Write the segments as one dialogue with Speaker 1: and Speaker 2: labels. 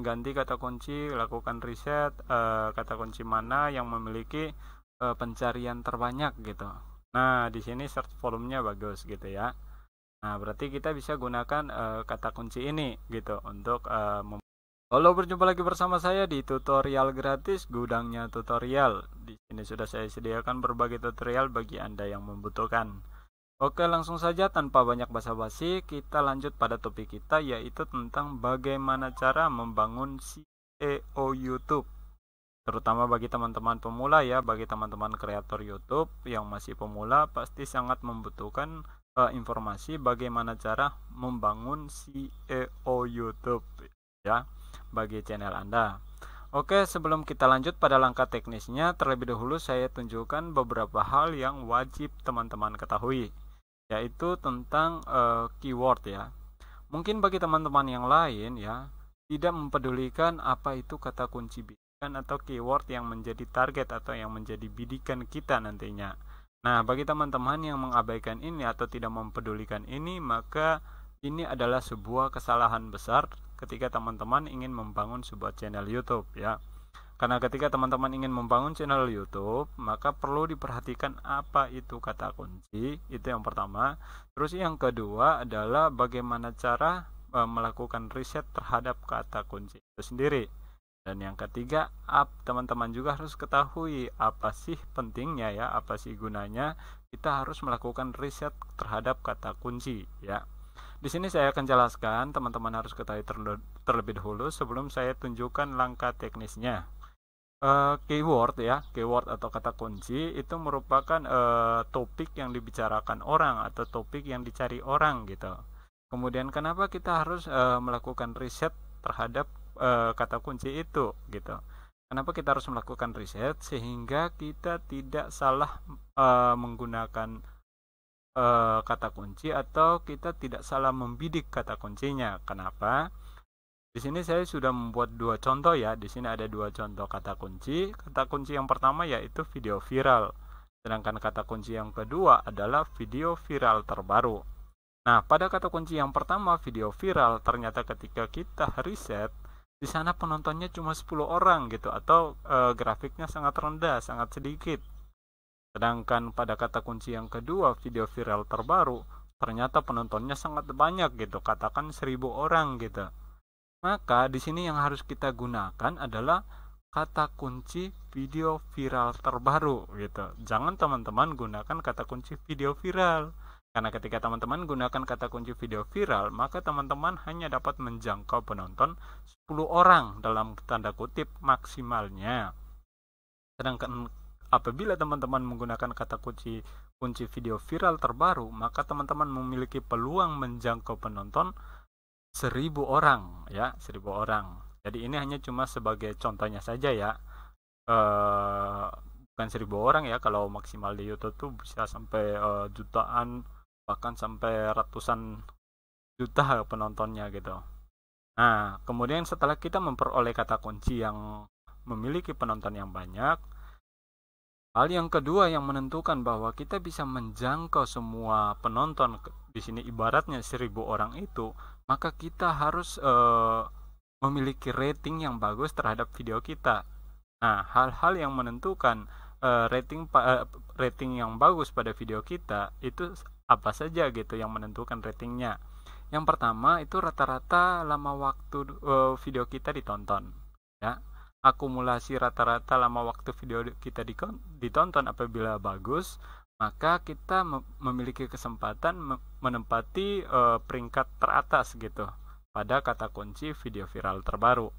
Speaker 1: ganti kata kunci lakukan riset uh, kata kunci mana yang memiliki uh, pencarian terbanyak gitu nah di sini search volumenya bagus gitu ya nah berarti kita bisa gunakan uh, kata kunci ini gitu untuk uh, Halo berjumpa lagi bersama saya di tutorial gratis gudangnya tutorial di sini sudah saya sediakan berbagai tutorial bagi anda yang membutuhkan Oke, langsung saja tanpa banyak basa-basi, kita lanjut pada topik kita yaitu tentang bagaimana cara membangun CEO YouTube. Terutama bagi teman-teman pemula ya, bagi teman-teman kreator YouTube yang masih pemula pasti sangat membutuhkan uh, informasi bagaimana cara membangun CEO YouTube ya bagi channel Anda. Oke, sebelum kita lanjut pada langkah teknisnya, terlebih dahulu saya tunjukkan beberapa hal yang wajib teman-teman ketahui yaitu tentang uh, keyword ya. Mungkin bagi teman-teman yang lain ya, tidak mempedulikan apa itu kata kunci bidikan atau keyword yang menjadi target atau yang menjadi bidikan kita nantinya. Nah, bagi teman-teman yang mengabaikan ini atau tidak mempedulikan ini, maka ini adalah sebuah kesalahan besar ketika teman-teman ingin membangun sebuah channel YouTube ya. Karena ketika teman-teman ingin membangun channel YouTube, maka perlu diperhatikan apa itu kata kunci. Itu yang pertama. Terus yang kedua adalah bagaimana cara eh, melakukan riset terhadap kata kunci itu sendiri. Dan yang ketiga, teman-teman juga harus ketahui apa sih pentingnya ya, apa sih gunanya kita harus melakukan riset terhadap kata kunci ya. Di sini saya akan jelaskan, teman-teman harus ketahui terlebih dahulu sebelum saya tunjukkan langkah teknisnya uh, keyword ya keyword atau kata kunci itu merupakan uh, topik yang dibicarakan orang atau topik yang dicari orang gitu kemudian kenapa kita harus uh, melakukan riset terhadap uh, kata kunci itu gitu kenapa kita harus melakukan riset sehingga kita tidak salah uh, menggunakan uh, kata kunci atau kita tidak salah membidik kata kuncinya kenapa di sini saya sudah membuat dua contoh ya. Di sini ada dua contoh kata kunci. Kata kunci yang pertama yaitu video viral. Sedangkan kata kunci yang kedua adalah video viral terbaru. Nah, pada kata kunci yang pertama video viral ternyata ketika kita riset di sana penontonnya cuma 10 orang gitu atau e, grafiknya sangat rendah, sangat sedikit. Sedangkan pada kata kunci yang kedua video viral terbaru ternyata penontonnya sangat banyak gitu, katakan 1000 orang gitu. Maka di sini yang harus kita gunakan adalah kata kunci video viral terbaru gitu. Jangan teman-teman gunakan kata kunci video viral. Karena ketika teman-teman gunakan kata kunci video viral, maka teman-teman hanya dapat menjangkau penonton 10 orang dalam tanda kutip maksimalnya. Sedangkan apabila teman-teman menggunakan kata kunci kunci video viral terbaru, maka teman-teman memiliki peluang menjangkau penonton seribu orang ya seribu orang jadi ini hanya cuma sebagai contohnya saja ya e, bukan seribu orang ya kalau maksimal di YouTube tuh bisa sampai e, jutaan bahkan sampai ratusan juta penontonnya gitu nah kemudian setelah kita memperoleh kata kunci yang memiliki penonton yang banyak Hal yang kedua yang menentukan bahwa kita bisa menjangkau semua penonton di sini ibaratnya seribu orang itu, maka kita harus uh, memiliki rating yang bagus terhadap video kita. Nah, hal-hal yang menentukan uh, rating uh, rating yang bagus pada video kita itu apa saja gitu yang menentukan ratingnya. Yang pertama itu rata-rata lama waktu video kita ditonton, ya akumulasi rata-rata lama waktu video kita ditonton apabila bagus, maka kita memiliki kesempatan menempati e, peringkat teratas gitu pada kata kunci video viral terbaru.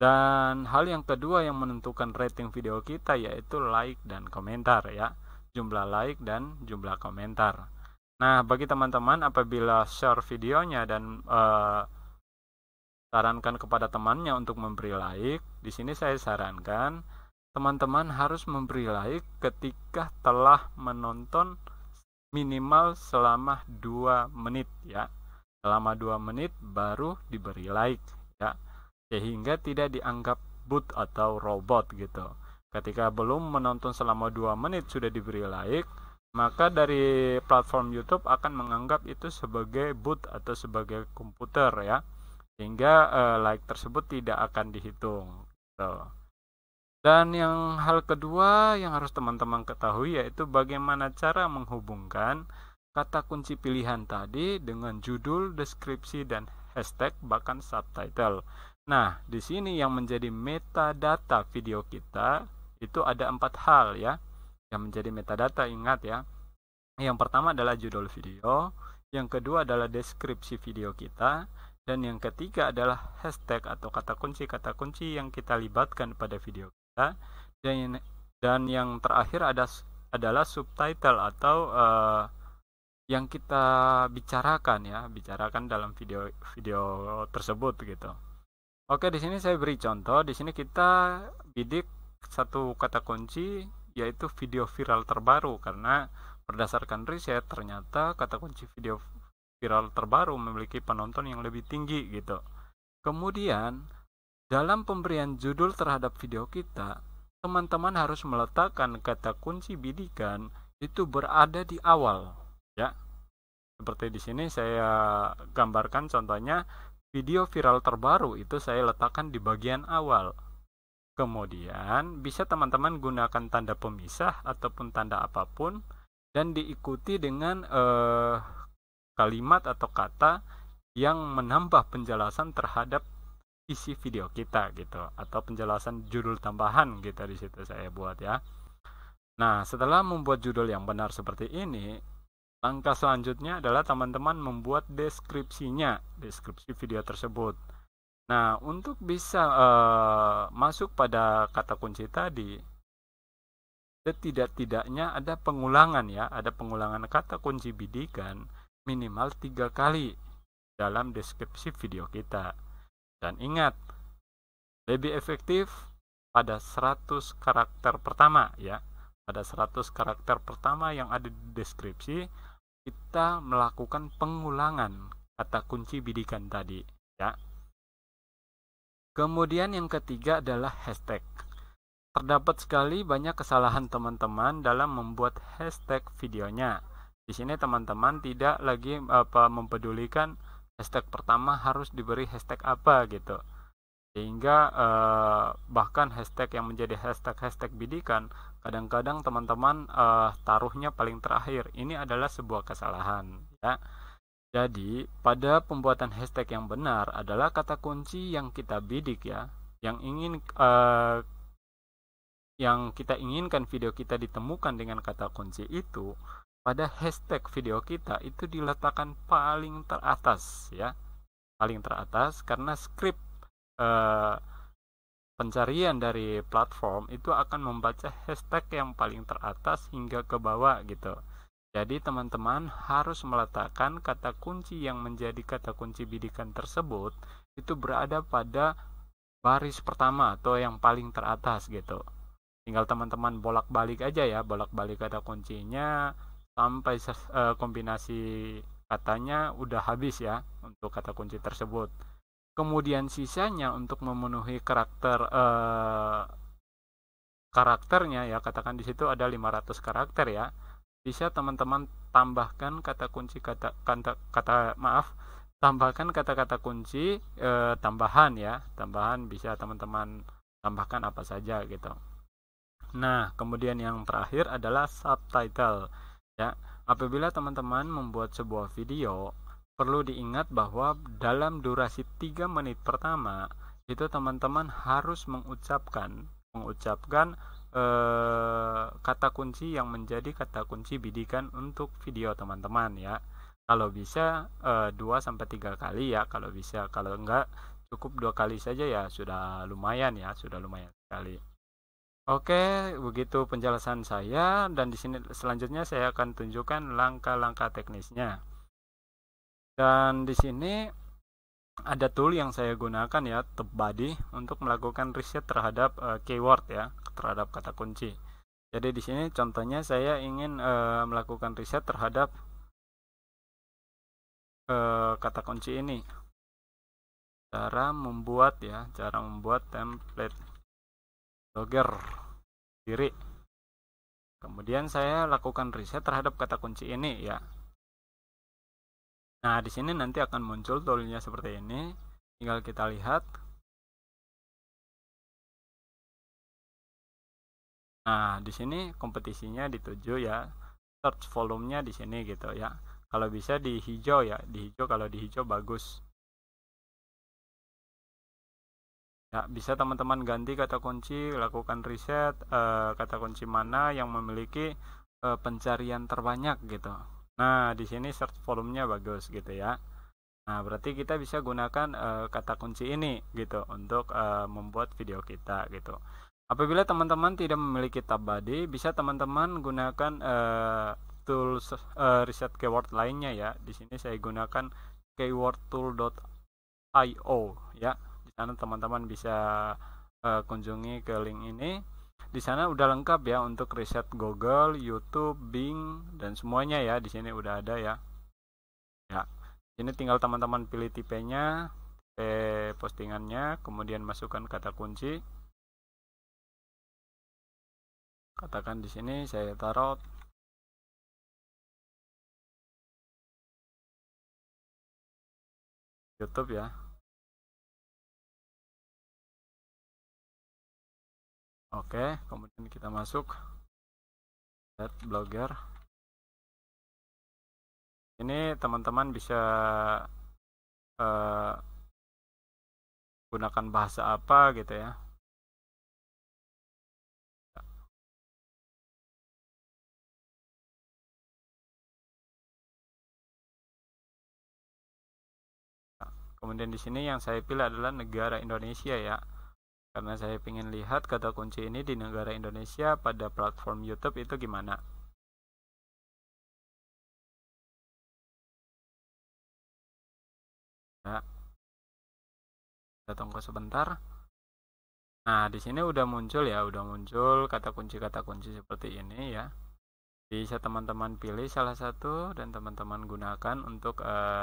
Speaker 1: Dan hal yang kedua yang menentukan rating video kita yaitu like dan komentar ya. Jumlah like dan jumlah komentar. Nah, bagi teman-teman apabila share videonya dan eh, sarankan kepada temannya untuk memberi like. Di sini saya sarankan teman-teman harus memberi like ketika telah menonton minimal selama 2 menit ya. Selama 2 menit baru diberi like ya. Sehingga tidak dianggap bot atau robot gitu. Ketika belum menonton selama 2 menit sudah diberi like, maka dari platform YouTube akan menganggap itu sebagai boot atau sebagai komputer ya sehingga uh, like tersebut tidak akan dihitung So. Gitu. dan yang hal kedua yang harus teman-teman ketahui yaitu bagaimana cara menghubungkan kata kunci pilihan tadi dengan judul, deskripsi, dan hashtag bahkan subtitle Nah, di sini yang menjadi metadata video kita itu ada empat hal ya. Yang menjadi metadata ingat ya. Yang pertama adalah judul video, yang kedua adalah deskripsi video kita, dan yang ketiga adalah hashtag atau kata kunci kata kunci yang kita libatkan pada video kita. Dan dan yang terakhir ada adalah subtitle atau uh, yang kita bicarakan ya, bicarakan dalam video video tersebut gitu. Oke, di sini saya beri contoh. Di sini kita bidik satu kata kunci yaitu video viral terbaru karena berdasarkan riset ternyata kata kunci video viral terbaru memiliki penonton yang lebih tinggi gitu. Kemudian, dalam pemberian judul terhadap video kita, teman-teman harus meletakkan kata kunci bidikan itu berada di awal, ya. Seperti di sini saya gambarkan contohnya video viral terbaru itu saya letakkan di bagian awal. Kemudian bisa teman-teman gunakan tanda pemisah ataupun tanda apapun dan diikuti dengan eh, kalimat atau kata yang menambah penjelasan terhadap isi video kita gitu atau penjelasan judul tambahan gitu di situ saya buat ya. Nah, setelah membuat judul yang benar seperti ini, langkah selanjutnya adalah teman-teman membuat deskripsinya, deskripsi video tersebut. Nah, untuk bisa uh, masuk pada kata kunci tadi, setidak-tidaknya ada pengulangan ya, ada pengulangan kata kunci bidikan minimal tiga kali dalam deskripsi video kita. Dan ingat, lebih efektif pada 100 karakter pertama ya. Pada 100 karakter pertama yang ada di deskripsi, kita melakukan pengulangan kata kunci bidikan tadi ya. Kemudian yang ketiga adalah hashtag. Terdapat sekali banyak kesalahan teman-teman dalam membuat hashtag videonya di sini teman-teman tidak lagi apa mempedulikan hashtag pertama harus diberi hashtag apa gitu. Sehingga eh, bahkan hashtag yang menjadi hashtag-hashtag bidikan kadang-kadang teman-teman eh, taruhnya paling terakhir. Ini adalah sebuah kesalahan ya. Jadi, pada pembuatan hashtag yang benar adalah kata kunci yang kita bidik ya, yang ingin eh, yang kita inginkan video kita ditemukan dengan kata kunci itu pada hashtag video kita itu diletakkan paling teratas ya paling teratas karena script eh, pencarian dari platform itu akan membaca hashtag yang paling teratas hingga ke bawah gitu jadi teman-teman harus meletakkan kata kunci yang menjadi kata kunci bidikan tersebut itu berada pada baris pertama atau yang paling teratas gitu. Tinggal teman-teman bolak-balik aja ya, bolak-balik kata kuncinya, sampai uh, kombinasi katanya udah habis ya untuk kata kunci tersebut. Kemudian sisanya untuk memenuhi karakter uh, karakternya ya katakan di situ ada 500 karakter ya. Bisa teman-teman tambahkan kata kunci kata kata, kata maaf tambahkan kata-kata kunci e, tambahan ya tambahan bisa teman-teman tambahkan apa saja gitu nah kemudian yang terakhir adalah subtitle Ya, apabila teman-teman membuat sebuah video, perlu diingat bahwa dalam durasi 3 menit pertama itu teman-teman harus mengucapkan mengucapkan eh, kata kunci yang menjadi kata kunci bidikan untuk video teman-teman ya. Kalau bisa eh, 2 sampai 3 kali ya, kalau bisa kalau enggak cukup dua kali saja ya sudah lumayan ya, sudah lumayan sekali. Oke, begitu penjelasan saya dan di sini selanjutnya saya akan tunjukkan langkah-langkah teknisnya. Dan di sini ada tool yang saya gunakan ya, Tebadi untuk melakukan riset terhadap uh, keyword ya, terhadap kata kunci. Jadi di sini contohnya saya ingin uh, melakukan riset terhadap
Speaker 2: uh, kata kunci ini. Cara membuat ya, cara membuat template logger kiri
Speaker 1: kemudian saya lakukan riset terhadap kata kunci ini ya
Speaker 2: nah di sini nanti akan muncul toolnya seperti ini tinggal kita lihat nah di sini kompetisinya di 7 ya search volumenya di sini gitu ya kalau bisa di
Speaker 1: hijau ya di hijau kalau di hijau bagus Ya, bisa teman-teman ganti kata kunci, lakukan riset uh, eh, kata kunci mana yang memiliki uh, pencarian terbanyak gitu. Nah, di sini search volumenya bagus gitu ya. Nah, berarti kita bisa gunakan uh, kata kunci ini gitu untuk uh, membuat video kita gitu. Apabila teman-teman tidak memiliki tab body, bisa teman-teman gunakan uh, tool uh, riset keyword lainnya ya. Di sini saya gunakan keywordtool.io ya sana teman-teman bisa uh, kunjungi ke link ini di sana udah lengkap ya untuk riset Google, YouTube, Bing dan semuanya ya di sini udah ada ya. Ya. Ini tinggal teman-teman pilih tipenya, tipe postingannya, kemudian
Speaker 2: masukkan kata kunci. Katakan di sini saya tarot YouTube ya. Oke, kemudian kita masuk Add blogger. Ini teman-teman bisa uh, gunakan bahasa apa gitu ya. Kemudian di sini yang saya pilih adalah negara Indonesia
Speaker 1: ya karena saya ingin lihat kata kunci ini di negara Indonesia pada platform
Speaker 2: YouTube itu gimana. Nah, Kita tunggu sebentar. Nah, di sini udah muncul ya, udah muncul kata kunci-kata kunci seperti
Speaker 1: ini ya. Bisa teman-teman pilih salah satu dan teman-teman gunakan untuk uh,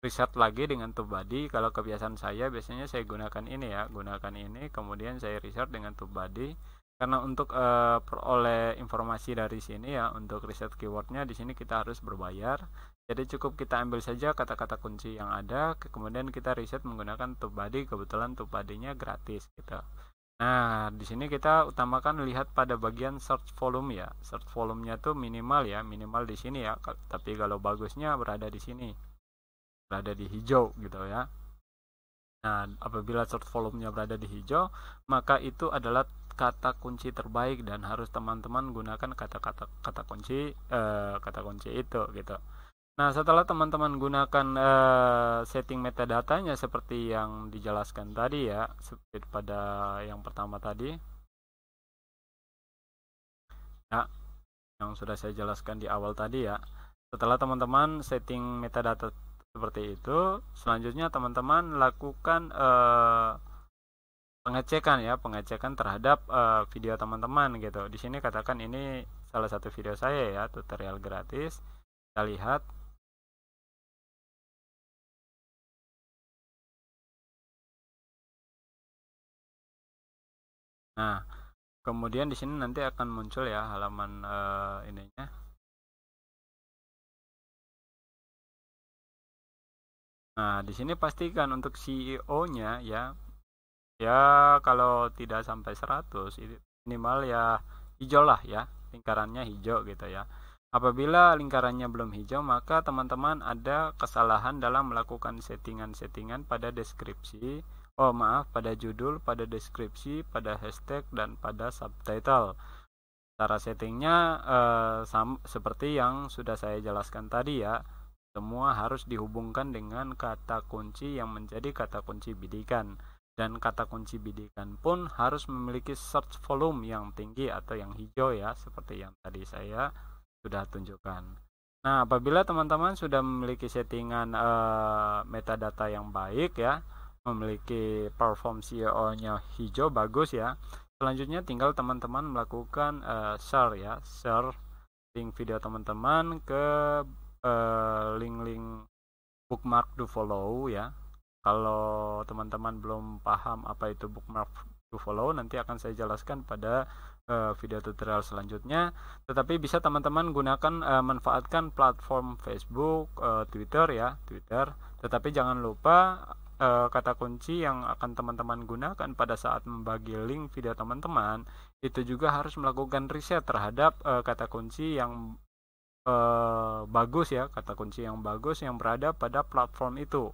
Speaker 1: riset lagi dengan Tubadi kalau kebiasaan saya biasanya saya gunakan ini ya gunakan ini kemudian saya riset dengan Tubadi karena untuk uh, peroleh informasi dari sini ya untuk riset keywordnya di sini kita harus berbayar jadi cukup kita ambil saja kata-kata kunci yang ada kemudian kita riset menggunakan Tubadi kebetulan Tubadinya gratis gitu Nah, di sini kita utamakan lihat pada bagian search volume ya. Search volume-nya tuh minimal ya, minimal di sini ya. Tapi kalau bagusnya berada di sini berada di hijau gitu ya. Nah, apabila search volumenya berada di hijau, maka itu adalah kata kunci terbaik dan harus teman-teman gunakan kata-kata kata kunci eh, kata kunci itu gitu. Nah, setelah teman-teman gunakan eh, setting metadatanya seperti yang dijelaskan tadi ya, seperti pada yang pertama tadi. Ya, yang sudah saya jelaskan di awal tadi ya. Setelah teman-teman setting metadata seperti itu selanjutnya teman-teman lakukan uh, pengecekan ya pengecekan terhadap uh, video teman-teman gitu di sini katakan ini
Speaker 2: salah satu video saya ya tutorial gratis kita lihat Nah, kemudian di sini nanti akan muncul ya halaman uh, ini Nah, di sini pastikan untuk CEO-nya ya.
Speaker 1: Ya, kalau tidak sampai 100 minimal ya hijau lah ya, lingkarannya hijau gitu ya. Apabila lingkarannya belum hijau, maka teman-teman ada kesalahan dalam melakukan settingan-settingan pada deskripsi. Oh, maaf, pada judul, pada deskripsi, pada hashtag dan pada subtitle. Cara settingnya eh, sama, seperti yang sudah saya jelaskan tadi ya. Semua harus dihubungkan dengan kata kunci yang menjadi kata kunci bidikan dan kata kunci bidikan pun harus memiliki search volume yang tinggi atau yang hijau ya seperti yang tadi saya sudah tunjukkan nah apabila teman-teman sudah memiliki settingan e, metadata yang baik ya memiliki perform CEO nya hijau bagus ya selanjutnya tinggal teman-teman melakukan e, share ya share link video teman-teman ke link eh, link-link bookmark to follow ya. Kalau teman-teman belum paham apa itu bookmark to follow, nanti akan saya jelaskan pada uh, video tutorial selanjutnya. Tetapi bisa teman-teman gunakan uh, manfaatkan platform Facebook, uh, Twitter ya, Twitter. Tetapi jangan lupa uh, kata kunci yang akan teman-teman gunakan pada saat membagi link video teman-teman itu juga harus melakukan riset terhadap uh, kata kunci yang Eh, bagus ya kata kunci yang bagus yang berada pada platform itu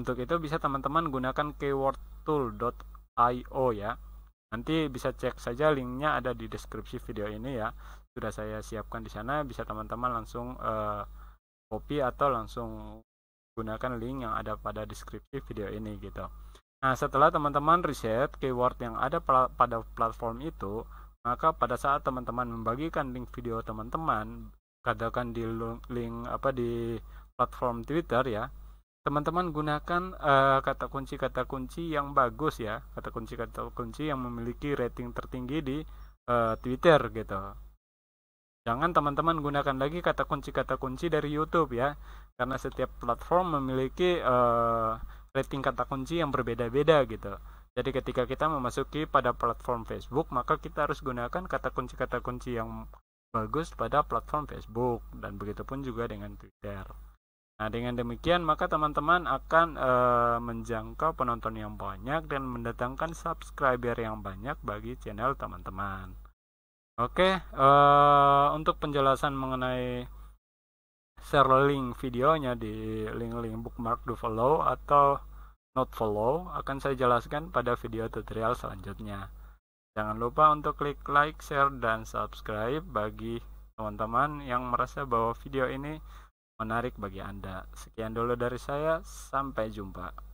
Speaker 1: untuk itu bisa teman-teman gunakan keyword tool.io ya nanti bisa cek saja linknya ada di deskripsi video ini ya sudah saya siapkan di sana bisa teman-teman langsung uh, copy atau langsung gunakan link yang ada pada deskripsi video ini gitu nah setelah teman-teman riset keyword yang ada pada platform itu maka pada saat teman-teman membagikan link video teman-teman katakan di link apa di platform Twitter ya teman-teman gunakan uh, kata kunci kata kunci yang bagus ya kata kunci kata kunci yang memiliki rating tertinggi di uh, Twitter gitu jangan teman-teman gunakan lagi kata kunci kata kunci dari YouTube ya karena setiap platform memiliki uh, rating kata kunci yang berbeda-beda gitu jadi ketika kita memasuki pada platform Facebook maka kita harus gunakan kata kunci kata kunci yang bagus pada platform Facebook dan begitu pun juga dengan Twitter. Nah, dengan demikian maka teman-teman akan e, menjangkau penonton yang banyak dan mendatangkan subscriber yang banyak bagi channel teman-teman. Oke, e, untuk penjelasan mengenai share link videonya di link-link bookmark do follow atau not follow akan saya jelaskan pada video tutorial selanjutnya. Jangan lupa untuk klik like, share, dan subscribe bagi teman-teman yang merasa bahwa video ini menarik bagi Anda. Sekian dulu dari saya, sampai jumpa.